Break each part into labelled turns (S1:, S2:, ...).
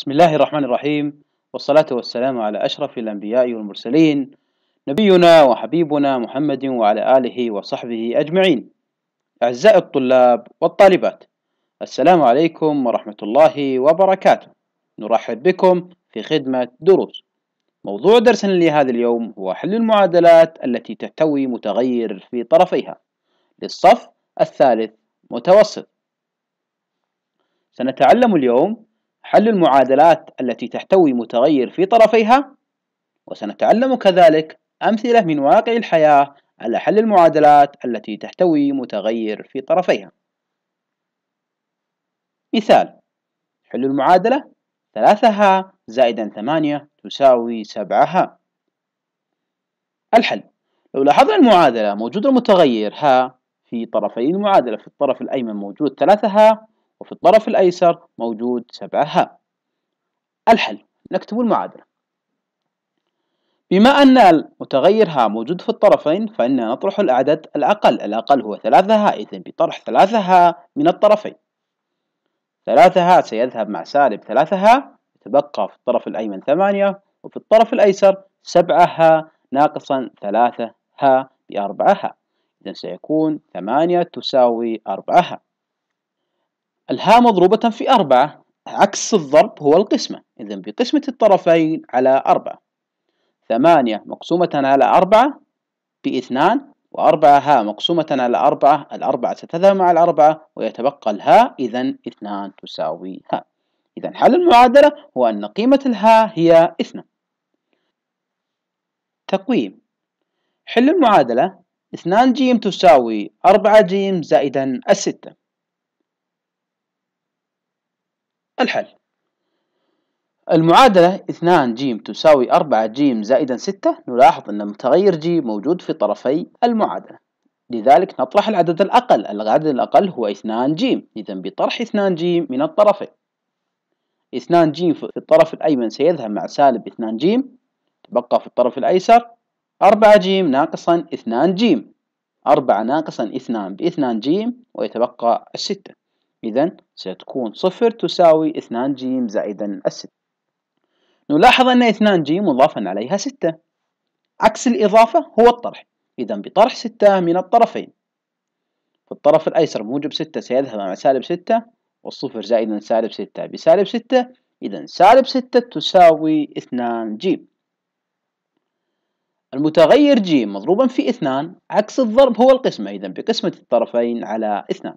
S1: بسم الله الرحمن الرحيم والصلاة والسلام على أشرف الأنبياء والمرسلين نبينا وحبيبنا محمد وعلى آله وصحبه أجمعين أعزائي الطلاب والطالبات السلام عليكم ورحمة الله وبركاته نرحب بكم في خدمة دروس موضوع درسنا لهذا اليوم هو حل المعادلات التي تحتوي متغير في طرفيها للصف الثالث متوسط سنتعلم اليوم حل المعادلات التي تحتوي متغير في طرفيها وسنتعلم كذلك أمثلة من واقع الحياة على حل المعادلات التي تحتوي متغير في طرفيها مثال حل المعادلة 3H زائدا 8 تساوي 7 h الحل لو لاحظنا المعادلة موجود المتغير H في طرفي المعادلة في الطرف الأيمن موجود 3 h وفي الطرف الأيسر موجود 7 ه الحل نكتب المعادلة بما أن المتغير ها موجود في الطرفين فإننا نطرح الأعداد الأقل الأقل هو 3 ه إذا بطرح 3 ه من الطرفين 3 ه سيذهب مع سالب 3 ه يتبقى في الطرف الأيمن 8 وفي الطرف الأيسر 7 ه ناقصا 3 ه بأربعة ه إذا سيكون 8 تساوي 4 ه الهاء مضروبة في أربعة عكس الضرب هو القسمة إذا بقسمة الطرفين على أربعة ثمانية مقسومة على أربعة باثنان وأربعة هاء مقسومة على أربعة الأربعة ستذهب مع الأربعة ويتبقى الهاء إذا اثنان تساوي هاء إذا حل المعادلة هو أن قيمة الهاء هي اثنان تقويم حل المعادلة 2 ج تساوي 4 ج زائدا الستة الحل المعادلة 2 جيم تساوي 4 جيم زائدا 6 نلاحظ أن متغير ج موجود في طرفي المعادلة لذلك نطرح العدد الأقل العدد الأقل هو 2 جيم إذا بطرح 2 جيم من الطرفين 2 جيم في الطرف الأيمن سيذهب مع سالب 2 جيم تبقى في الطرف الأيسر 4 جيم ناقصا 2 جيم 4 ناقصا 2 ب 2 جيم ويتبقى 6 إذا ستكون صفر تساوي 2 ج زائدا الستة نلاحظ أن 2 ج مضافا عليها ستة عكس الإضافة هو الطرح إذا بطرح ستة من الطرفين فالطرف الأيسر موجب ستة سيذهب مع سالب ستة والصفر زائدا سالب ستة بسالب ستة إذا سالب ستة تساوي 2 ج المتغير ج مضروبا في 2 عكس الضرب هو القسمة إذا بقسمة الطرفين على 2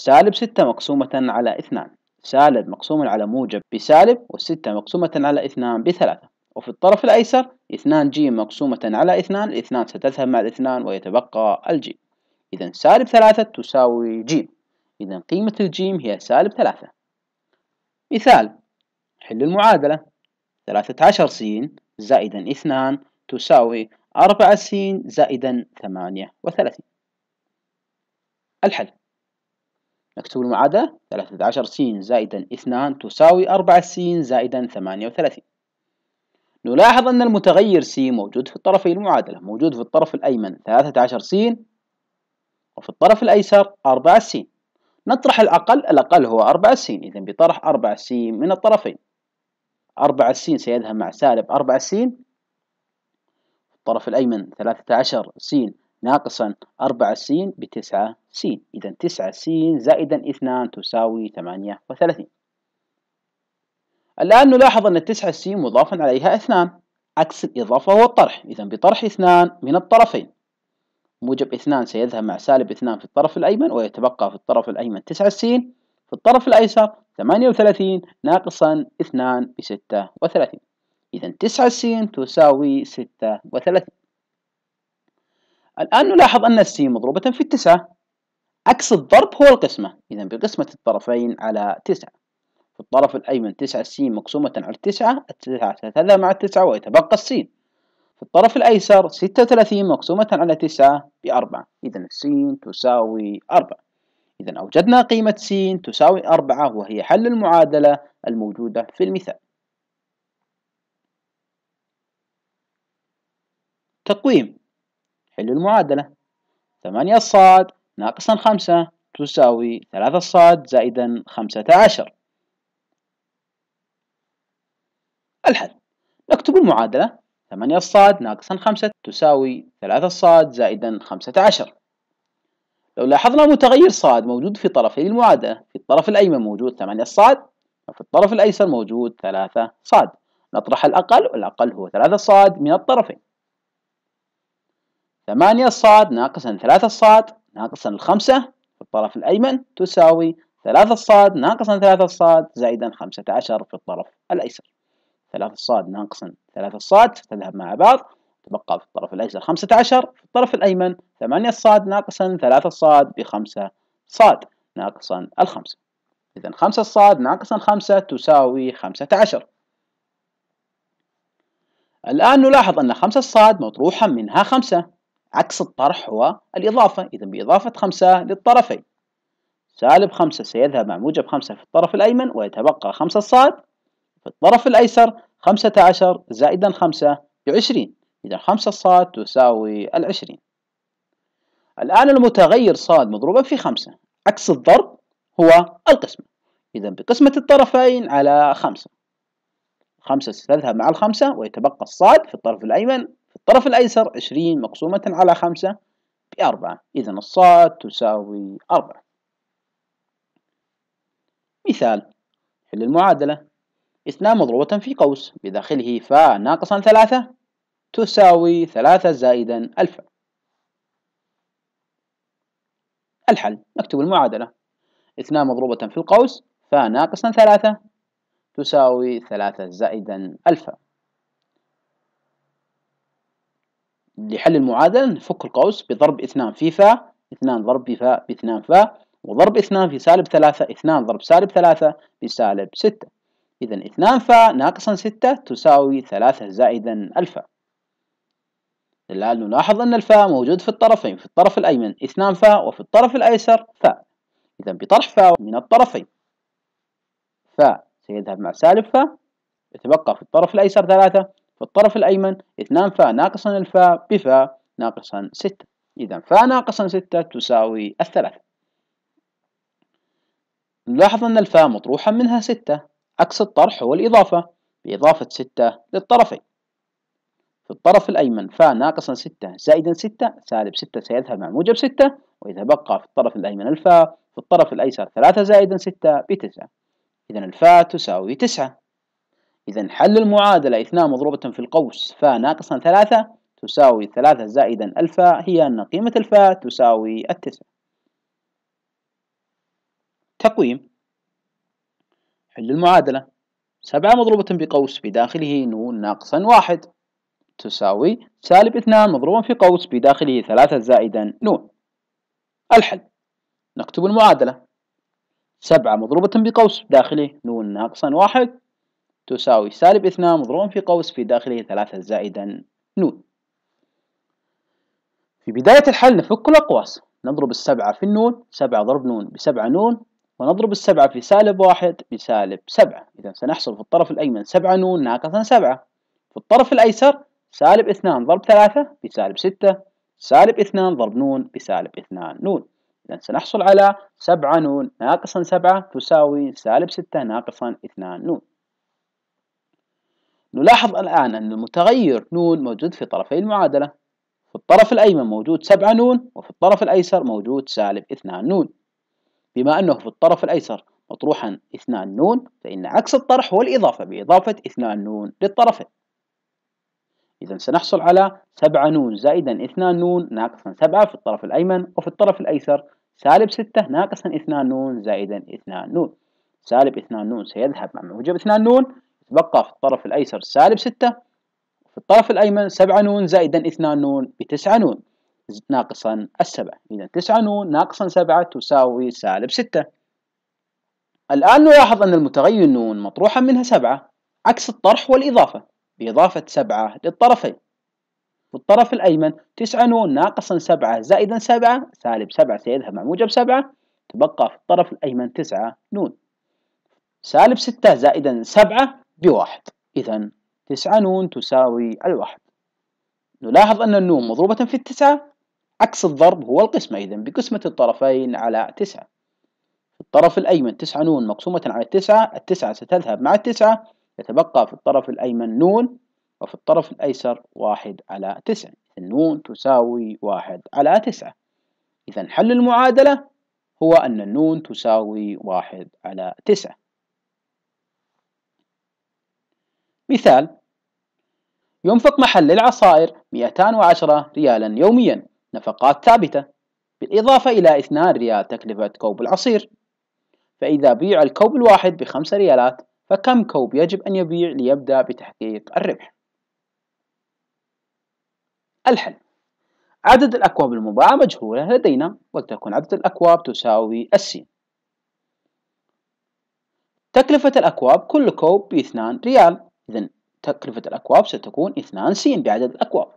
S1: سالب ستة مقسومة على اثنان سالب مقسوم على موجب بسالب والستة مقسومة على اثنان بثلاثة وفي الطرف الأيسر اثنان جي مقسومة على اثنان الاثنان ستذهب مع الاثنان ويتبقى الجي إذا سالب ثلاثة تساوي جيم إذا قيمة الجيم هي سالب ثلاثة مثال حل المعادلة ثلاثة عشر سين زائدا اثنان تساوي أربعة سين زائدا ثمانية وثلاثين الحل نكتب المعادلة 13 س زائدا 2 تساوي 4 س زائدا 38 نلاحظ أن المتغير س موجود في طرفي المعادلة موجود في الطرف الأيمن 13 س وفي الطرف الأيسر 4 س نطرح الأقل الأقل هو 4 س إذا بطرح 4 س من الطرفين 4 س سيذهب مع سالب 4 س الطرف الأيمن 13 س ناقصا 4 س ب 9 س إذا 9 س زائدا 2 تساوي 38 الآن نلاحظ أن 9 س مضافا عليها 2 عكس الإضافة هو الطرح إذا بطرح 2 من الطرفين موجب 2 سيذهب مع سالب 2 في الطرف الأيمن ويتبقى في الطرف الأيمن 9 س في الطرف الأيسر 38 ناقصا 2 ب 36 إذا 9 س تساوي 36 الآن نلاحظ أن السي مضروبة في التسعة عكس الضرب هو القسمة إذا بقسمة الطرفين على تسعة في الطرف الأيمن تسعة سي مقسومة على التسعة التسعة تتذا مع التسعة ويتبقى السين في الطرف الأيسر ستة وثلاثين مقسومة على تسعة بأربعة إذا السين تساوي أربعة إذا أوجدنا قيمة سين تساوي أربعة وهي حل المعادلة الموجودة في المثال تقويم حل المعادلة ثمانية الصاد ناقصا خمسة تساوي ثلاثة الصاد زائدا خمسة عشر الحل نكتب المعادلة ثمانية الصاد ناقصا خمسة تساوي ثلاثة الصاد زائدا خمسة عشر لو لاحظنا متغير صاد موجود في طرفي المعادلة في الطرف الأيمن موجود ثمانية الصاد وفي الطرف الأيسر موجود ثلاثة صاد نطرح الأقل والأقل هو ثلاثة صاد من الطرفين ثمانية صاد ناقصا ثلاثة صاد ناقصا الخمسة في الطرف الأيمن تساوي ثلاثة صاد ناقصا ثلاثة صاد زائدا خمسة عشر في الطرف الأيسر ثلاثة صاد ناقصا ثلاثة صاد تذهب مع بعض تبقى في الطرف الأيسر خمسة عشر في الطرف الأيمن ثمانية صاد ناقصا ثلاثة صاد بخمسة صاد ناقصا الخمسة إذا خمسة صاد ناقصا خمسة تساوي خمسة عشر الآن نلاحظ أن خمسة صاد مطروحة منها خمسة عكس الطرح هو الإضافة إذا بإضافة خمسة للطرفين سالب خمسة سيذهب مع موجب خمسة في الطرف الأيمن ويتبقى خمسة صاد في الطرف الأيسر خمسة عشر زائدا خمسة بعشرين إذا خمسة صاد تساوي العشرين الآن المتغير صاد مضروبا في خمسة عكس الضرب هو القسمة إذا بقسمة الطرفين على خمسة خمسة ستذهب مع الخمسة ويتبقى الصاد في الطرف الأيمن الطرف الأيسر 20 مقسومة على 5 بأربعة إذا الصاد تساوي أربعة مثال حل المعادلة اثنان مضروبة في قوس بداخله فا ناقصا ثلاثة تساوي ثلاثة زائدا ألفا الحل نكتب المعادلة اثنان مضروبة في القوس فا ناقصا ثلاثة تساوي ثلاثة زائدا ألفا لحل المعادلة نفك القوس بضرب اثنان في فا اثنان ضرب بفاء باثنان فا وضرب اثنان في سالب ثلاثة اثنان ضرب سالب ثلاثة بسالب ستة إذا اثنان فا ناقصا ستة تساوي ثلاثة زائدا الفا الآن نلاحظ أن الفاء موجود في الطرفين في الطرف الأيمن اثنان فاء وفي الطرف الأيسر فاء إذا بطرح فاء من الطرفين فاء سيذهب مع سالب فاء يتبقى في الطرف الأيسر ثلاثة في الطرف الأيمن 2 فا ناقصا الفا بفا ناقصا 6 إذا فا ناقصا 6 تساوي الثلاثة نلاحظ أن الفا مطروحا منها 6 عكس الطرح هو الإضافة بإضافة 6 للطرفين في الطرف الأيمن فا ناقصا 6 زائدا 6 سالب 6 سيذهب مع موجب 6 وإذا بقى في الطرف الأيمن الفا في الطرف الأيسر 3 زائدا 6 بتسعة إذا الفا تساوي 9 إذا حل المعادلة اثنان مضروبة في القوس فا ناقصا ثلاثة تساوي ثلاثة زائدا الفا هي أن قيمة الفا تساوي التسعة تقويم حل المعادلة سبعة مضروبة بقوس بداخله نون ناقصا واحد تساوي سالب اثنان مضروبا في قوس بداخله ثلاثة زائدا نون الحل نكتب المعادلة سبعة مضروبة بقوس بداخله نون ناقصا واحد تساوي سالب اثنان مضروب في قوس في داخله ثلاثة زائدا نون في بداية الحل نفك الأقواس نضرب السبعة في النون سبعة ضرب نون بسبعة نون ونضرب السبعة في سالب واحد بسالب سبعة إذا سنحصل في الطرف الأيمن سبعة نون ناقصا سبعة في الطرف الأيسر سالب اثنان ضرب ثلاثة بسالب ستة سالب اثنان ضرب نون بسالب اثنان نون إذا سنحصل على سبعة نون ناقصا سبعة تساوي سالب ستة ناقصا اثنان نون نلاحظ الآن أن المتغير نون موجود في طرفي المعادلة في الطرف الأيمن موجود 7 نون وفي الطرف الأيسر موجود سالب 2 نون بما أنه في الطرف الأيسر مطروحا 2 نون فإن عكس الطرح هو الإضافة بإضافة 2 نون للطرفين إذا سنحصل على 7 نون زائدا 2 نون ناقصا 7 في الطرف الأيمن وفي الطرف الأيسر سالب 6 ناقصا 2 نون زائدا 2 نون سالب 2 نون سيذهب مع موجب 2 نون تتبقى في الطرف الأيسر سالب 6 في الطرف الأيمن 7 نون زائدا 2 نون 9 نون ناقصا 7 إذا 9 نون ناقصا 7 تساوي سالب 6 الآن نلاحظ أن المتغير نون مطروحا منها 7 عكس الطرح والإضافة بإضافة 7 للطرفين في الطرف الأيمن 9 نون ناقصا 7 زائدا 7 سالب 7 سيذهب مع موجب 7 تبقى في الطرف الأيمن 9 نون سالب 6 زائدا 7 بواحد إذا تسعة نون تساوي الواحد نلاحظ أن النون مضروبة في التسعة عكس الضرب هو القسمة إذا بقسمة الطرفين على تسعة في الطرف الأيمن تسعة نون مقسومة على التسعة التسعة ستذهب مع التسعة يتبقى في الطرف الأيمن نون وفي الطرف الأيسر واحد على تسعة النون تساوي واحد على تسعة إذا حل المعادلة هو أن النون تساوي واحد على تسعة مثال ينفق محل العصائر 210 ريالا يوميا نفقات ثابتة بالإضافة إلى 2 ريال تكلفة كوب العصير فإذا بيع الكوب الواحد بخمسة ريالات فكم كوب يجب أن يبيع ليبدأ بتحقيق الربح؟ الحل عدد الأكواب المباعة مجهولة لدينا ولتكن عدد الأكواب تساوي السين تكلفة الأكواب كل كوب باثنان ريال إذا تكلفة الأكواب ستكون 2 س بعدد الأكواب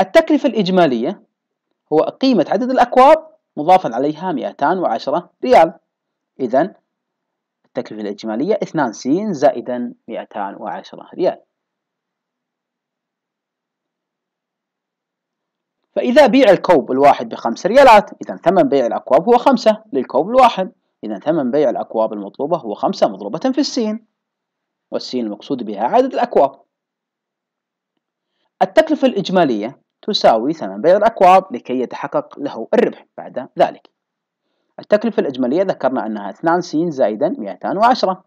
S1: التكلفة الإجمالية هو قيمة عدد الأكواب مضافا عليها 210 ريال إذا التكلفة الإجمالية 2 س زائدا 210 ريال فإذا بيع الكوب الواحد بخمس ريالات إذا ثمن بيع الأكواب هو خمسة للكوب الواحد إذا ثمن بيع الأكواب المطلوبة هو خمسة مضروبة في السين والسين المقصود بها عدد الأكواب التكلفة الإجمالية تساوي ثمن بيع الأكواب لكي يتحقق له الربح بعد ذلك التكلفة الإجمالية ذكرنا أنها 2 سين زائدا 210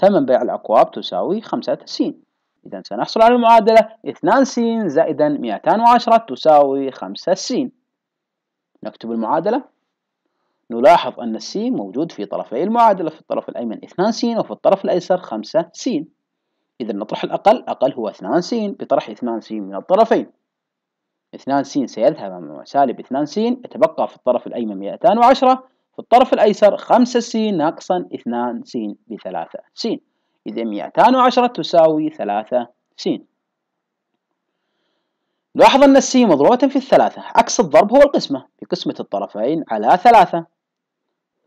S1: ثمن بيع الأكواب تساوي 5 سين إذا سنحصل على المعادلة 2 سين زائدا 210 تساوي 5 سين نكتب المعادلة نلاحظ أن السين موجود في طرفي المعادلة في الطرف الأيمن 2 سين وفي الطرف الأيسر 5 سين إذا نطرح الأقل أقل هو 2 سين بطرح 2 سين من الطرفين 2 سين سيذهب مع سالب 2 سين يتبقى في الطرف الأيمن 210 في الطرف الأيسر 5 سين ناقصا 2 سين ب 3 سين إذا 210 تساوي 3 سين لاحظ أن السين مضروبة في الثلاثة عكس الضرب هو القسمة في قسمة الطرفين على ثلاثة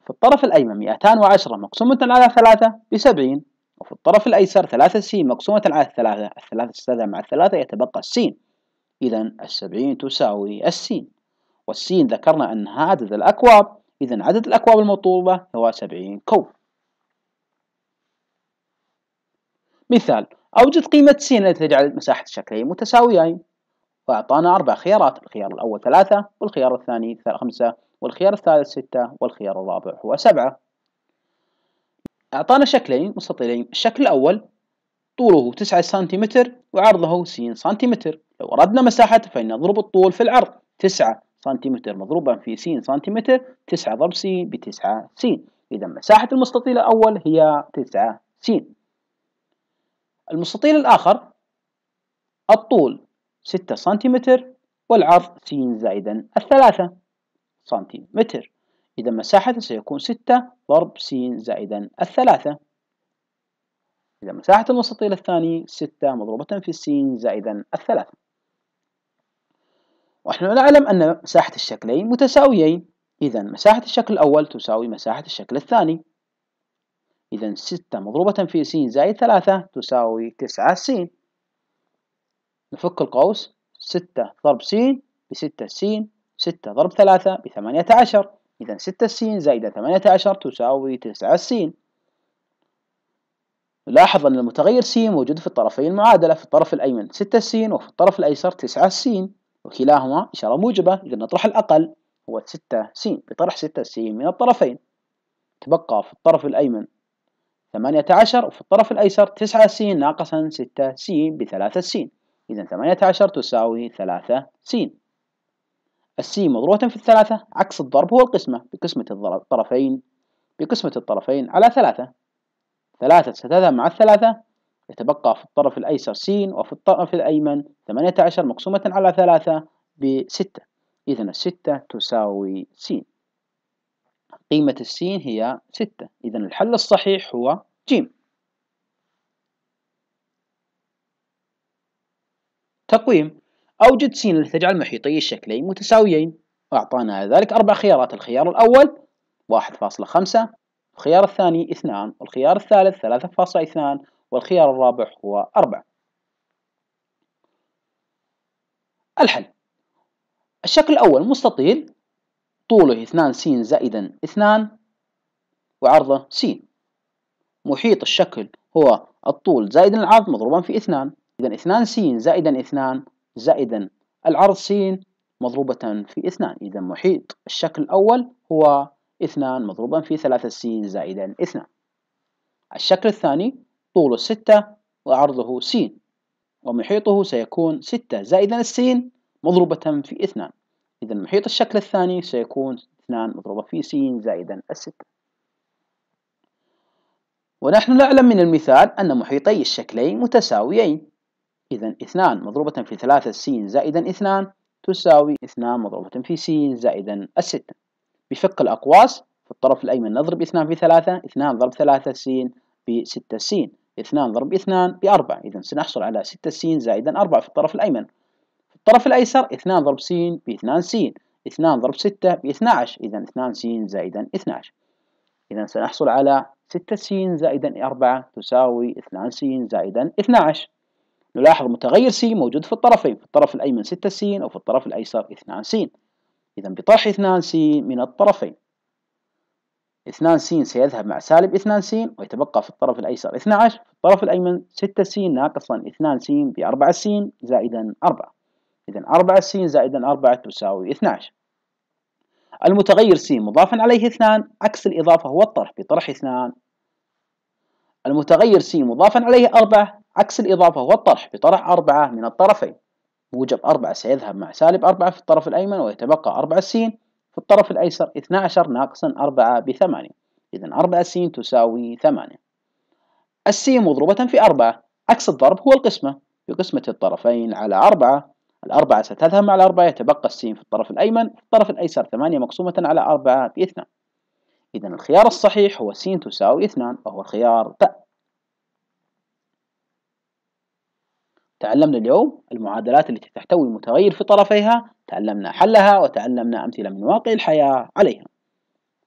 S1: في الطرف الأيمن 210 مقسومة على 3 ب 70 وفي الطرف الأيسر 3 س مقسومة على 3 الثلاثة تستدعى مع الثلاثة يتبقى س إذا السبعين تساوي السين والسين ذكرنا أنها عدد الأكواب إذا عدد الأكواب المطلوبة هو 70 كوب مثال أوجد قيمة س التي تجعل مساحة الشكلين متساويين فأعطانا أربع خيارات الخيار الأول ثلاثة والخيار الثاني خمسة والخيار الثالث ستة والخيار الرابع هو سبعة أعطانا شكلين مستطيلين الشكل الأول طوله 9 سنتيمتر وعرضه س سنتيمتر لو أردنا مساحته نضرب الطول في العرض 9 سنتيمتر مضروبا في س سنتيمتر 9 ضرب س ب 9 س إذا مساحة المستطيل الأول هي 9 س المستطيل الآخر الطول 6 سنتيمتر والعرض س زائدا الثلاثة سنتيمتر إذا مساحة سيكون 6 ضرب س زائدا الثلاثة إذا مساحة المستطيل الثاني 6 مضروبة في س زائدا الثلاثة ونحن نعلم أن مساحة الشكلين متساويين إذا مساحة الشكل الأول تساوي مساحة الشكل الثاني إذا 6 مضروبة في س زائد 3 تساوي 9 س نفك القوس ستة ضرب س بستة س ستة ضرب ثلاثة بثمانية عشر إذا ستة س زائد ثمانية عشر تساوي تسعة س نلاحظ أن المتغير س موجود في الطرفي المعادلة في الطرف الأيمن ستة س وفي الطرف الأيسر تسعة س وكلاهما إشارة موجبة إذا نطرح الأقل هو ستة س بطرح ستة س من الطرفين تبقى في الطرف الأيمن ثمانية عشر وفي الطرف الأيسر تسعة س ناقصا ستة س بثلاثة س إذا 18 تساوي 3 س السين مضروبة في الثلاثة عكس الضرب هو القسمة بقسمة الطرفين بقسمة الطرفين على ثلاثة ثلاثة ستذهب مع الثلاثة يتبقى في الطرف الأيسر س وفي الطرف الأيمن 18 مقسومة على ثلاثة بستة إذا الستة تساوي س قيمة السين هي ستة إذا الحل الصحيح هو ج تقويم أوجد سين لتجعل محيطي الشكلين متساويين وأعطانا ذلك أربع خيارات الخيار الأول 1.5 الخيار الثاني 2 والخيار الثالث 3.2 والخيار الرابع هو 4 الحل الشكل الأول مستطيل طوله 2 س زائدا 2 وعرضه س محيط الشكل هو الطول زائدا العرض مضروبا في 2 إذا اثنان س زائدا اثنان زائدا العرض س مضروبة في اثنان إذا محيط الشكل الأول هو اثنان مضروبا في ثلاثة س زائدا اثنان الشكل الثاني طوله ستة وعرضه س ومحيطه سيكون ستة زائدا السين مضروبة في اثنان إذا محيط الشكل الثاني سيكون اثنان مضروبة في س زائدا الستة ونحن نعلم من المثال أن محيطي الشكلين متساويين إذا اثنان مضروبة في ثلاثة س زائدا اثنان تساوي اثنان مضروبة في س زائدا الستة بفك الأقواس في الطرف الأيمن نضرب اثنان في ثلاثة اثنان ضرب ثلاثة س بستة س اثنان ضرب اثنان بأربعة إذا سنحصل على ستة س زائدا أربعة في الطرف الأيمن في الطرف الأيسر اثنان ضرب س باثنان س اثنان ضرب ستة باثنا عشر إذا اثنان س زائدا اثنا عشر إذا سنحصل على ستة س زائدا أربعة تساوي اثنان س زائدا اثنا عشر نلاحظ متغير س موجود في الطرفين في الطرف الأيمن 6 س أو في الطرف الأيسر 2 س إذا بطرح 2 س من الطرفين 2 س سيذهب مع سالب 2 س ويتبقى في الطرف الأيسر 12 في الطرف الأيمن 6 س ناقصا 2 س ب 4 س زائدا 4 إذا 4 س زائدا 4 تساوي 12 المتغير س مضافا عليه 2 عكس الإضافة هو الطرح بطرح 2 المتغير س مضافا عليه 4 عكس الإضافة هو الطرح بطرح أربعة من الطرفين موجب أربعة سيذهب مع سالب أربعة في الطرف الأيمن ويتبقى أربعة سين في الطرف الأيسر 12 ناقصا أربعة بثمانية إذا أربعة سين تساوي ثمانية السين مضروبة في أربعة عكس الضرب هو القسمة بقسمة الطرفين على أربعة الأربعة ستذهب مع الأربعة يتبقى السين في الطرف الأيمن في الطرف الأيسر ثمانية مقسومة على أربعة باثنان إذا الخيار الصحيح هو س تساوي اثنان وهو الخيار ت تعلمنا اليوم المعادلات التي تحتوي متغير في طرفيها تعلمنا حلها وتعلمنا أمثلة من واقع الحياة عليها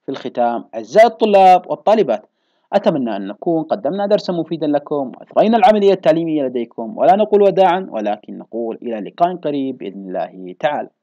S1: في الختام أعزائي الطلاب والطالبات أتمنى أن نكون قدمنا درسا مفيدا لكم وأثرينا العملية التعليمية لديكم ولا نقول وداعا ولكن نقول إلى لقاء قريب بإذن الله تعالى